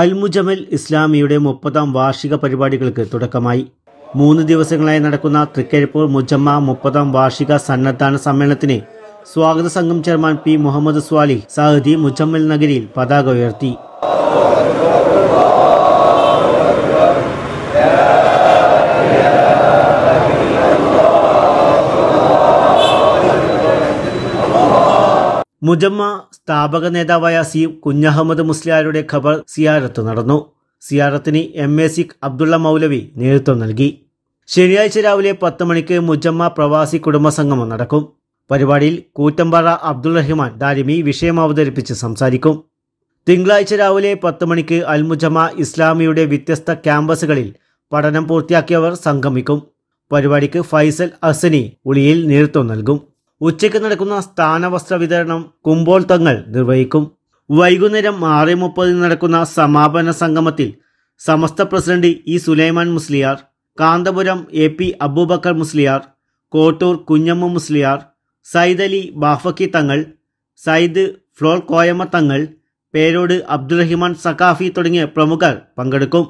അൽമുജമൽ ഇസ്ലാമിയുടെ മുപ്പതാം വാർഷിക പരിപാടികൾക്ക് തുടക്കമായി മൂന്ന് ദിവസങ്ങളായി നടക്കുന്ന തൃക്കരിപ്പൂർ മുജമ്മ മുപ്പതാം വാർഷിക സന്നദ്ധാന സമ്മേളനത്തിന് സ്വാഗത സംഘം ചെയർമാൻ പി മുഹമ്മദ് സ്വാലി സഹദി മുജമ്മൽ നഗരിയിൽ പതാക ഉയർത്തി മുജമ്മ സ്ഥാപക നേതാവായ സി കുഞ്ഞഹമ്മദ് മുസ്ലിയാരുടെ ഖബർ സിയാറത്ത് നടന്നു സിയാറത്തിന് എം എ സിഖ് അബ്ദുള്ള മൗലവി നേതൃത്വം നൽകി ശനിയാഴ്ച രാവിലെ പത്ത് മണിക്ക് മുജമ്മ പ്രവാസി കുടുംബസംഗമം നടക്കും പരിപാടിയിൽ കൂറ്റമ്പാറ അബ്ദുൾ റഹ്മാൻ ദാരിമി വിഷയം അവതരിപ്പിച്ച് സംസാരിക്കും തിങ്കളാഴ്ച രാവിലെ പത്ത് മണിക്ക് അൽമുജമ ഇസ്ലാമിയുടെ വ്യത്യസ്ത ക്യാമ്പസുകളിൽ പഠനം പൂർത്തിയാക്കിയവർ സംഗമിക്കും പരിപാടിക്ക് ഫൈസൽ അസനി ഉളിയിൽ നേതൃത്വം നൽകും ഉച്ചയ്ക്ക് നടക്കുന്ന സ്ഥാനവസ്ത്ര വിതരണം കുമ്പോൾത്തങ്ങൾ നിർവഹിക്കും വൈകുന്നേരം ആറ് മുപ്പതിന് നടക്കുന്ന സമാപന സംഗമത്തിൽ Samastha president E Sulaiman Musliyar Kanthapuram A P Aboobacker Musliyar Kottoor Kunhamma Musliyar Sayyid Ali Bafaqi Thangal Sayyid floor Koyamma തങ്ങൾ പേരോട് അബ്ദുറഹിമാൻ സഖാഫി തുടങ്ങിയ പ്രമുഖർ പങ്കെടുക്കും